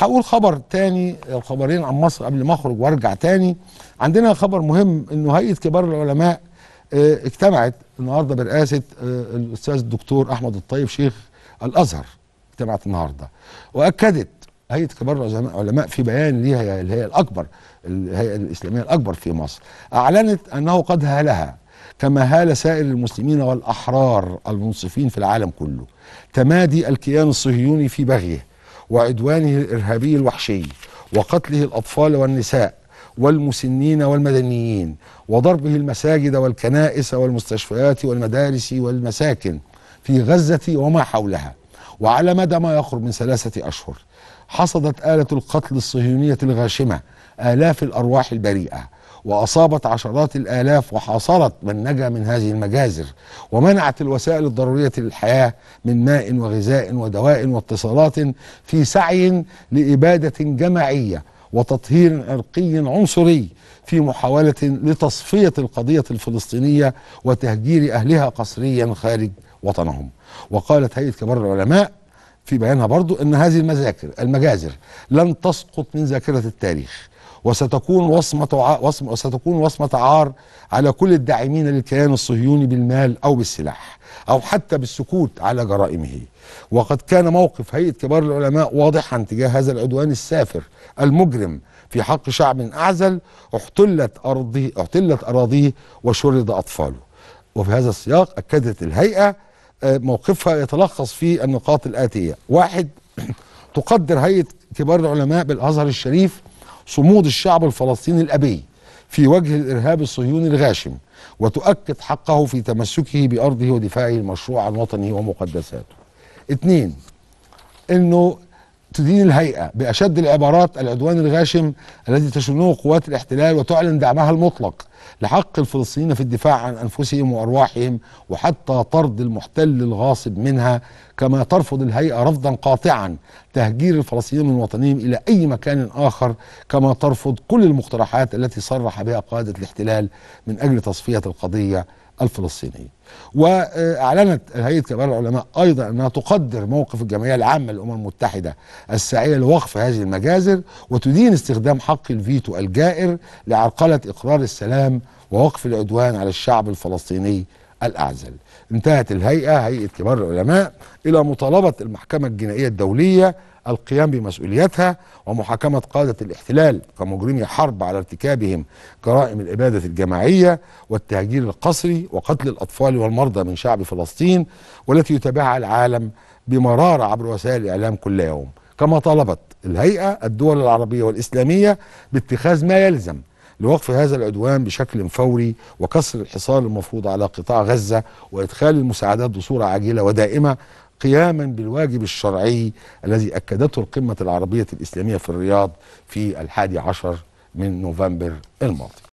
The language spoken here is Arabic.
هقول خبر تاني او خبرين عن مصر قبل ما اخرج وارجع تاني عندنا خبر مهم انه هيئه كبار العلماء آه، اجتمعت النهارده برئاسه آه، الاستاذ الدكتور احمد الطيب شيخ الازهر اجتمعت النهارده واكدت هيئه كبار العلماء في بيان ليها اللي هي الاكبر الهيئه الاسلاميه الاكبر في مصر اعلنت انه قد هالها كما هال سائر المسلمين والاحرار المنصفين في العالم كله تمادي الكيان الصهيوني في بغيه وعدوانه الارهابي الوحشي وقتله الاطفال والنساء والمسنين والمدنيين وضربه المساجد والكنائس والمستشفيات والمدارس والمساكن في غزه وما حولها وعلى مدى ما يقرب من ثلاثه اشهر حصدت اله القتل الصهيونيه الغاشمه الاف الارواح البريئه وأصابت عشرات الآلاف وحاصرت من نجا من هذه المجازر ومنعت الوسائل الضرورية للحياة من ماء وغذاء ودواء واتصالات في سعي لإبادة جماعية وتطهير عرقي عنصري في محاولة لتصفية القضية الفلسطينية وتهجير أهلها قسريا خارج وطنهم وقالت هيئة كبار العلماء في بيانها برضو أن هذه المذاكر المجازر لن تسقط من ذاكرة التاريخ وستكون وصمة وصم وستكون وصمة عار على كل الداعمين للكيان الصهيوني بالمال أو بالسلاح أو حتى بالسكوت على جرائمه وقد كان موقف هيئة كبار العلماء واضحا تجاه هذا العدوان السافر المجرم في حق شعب أعزل احتلت أرضه احتلت أراضيه وشرد أطفاله وفي هذا السياق أكدت الهيئة آه، موقفها يتلخص في النقاط الآتية واحد تقدر هيئة كبار العلماء بالأزهر الشريف صمود الشعب الفلسطيني الأبي في وجه الإرهاب الصهيوني الغاشم وتؤكد حقه في تمسكه بأرضه ودفاعه المشروع عن وطنه ومقدساته اثنين انه تدين الهيئة بأشد العبارات العدوان الغاشم الذي تشنه قوات الاحتلال وتعلن دعمها المطلق لحق الفلسطينيين في الدفاع عن أنفسهم وأرواحهم وحتى طرد المحتل الغاصب منها كما ترفض الهيئة رفضا قاطعا تهجير الفلسطينيين من وطنهم إلى أي مكان آخر كما ترفض كل المقترحات التي صرح بها قادة الاحتلال من أجل تصفية القضية الفلسطينيه واعلنت هيئه كبار العلماء ايضا انها تقدر موقف الجمعيه العامه للامم المتحده الساعيه لوقف هذه المجازر وتدين استخدام حق الفيتو الجائر لعرقله اقرار السلام ووقف العدوان على الشعب الفلسطيني الأعزل انتهت الهيئة هيئة كبار العلماء إلى مطالبة المحكمة الجنائية الدولية القيام بمسؤوليتها ومحاكمة قادة الاحتلال كمجرمي حرب على ارتكابهم جرائم الإبادة الجماعية والتهجير القسري وقتل الأطفال والمرضى من شعب فلسطين والتي يتابعها العالم بمرارة عبر وسائل الإعلام كل يوم كما طالبت الهيئة الدول العربية والإسلامية باتخاذ ما يلزم لوقف هذا العدوان بشكل فوري وكسر الحصار المفروض على قطاع غزه وادخال المساعدات بصوره عاجله ودائمه قياما بالواجب الشرعي الذي اكدته القمه العربيه الاسلاميه في الرياض في الحادي عشر من نوفمبر الماضي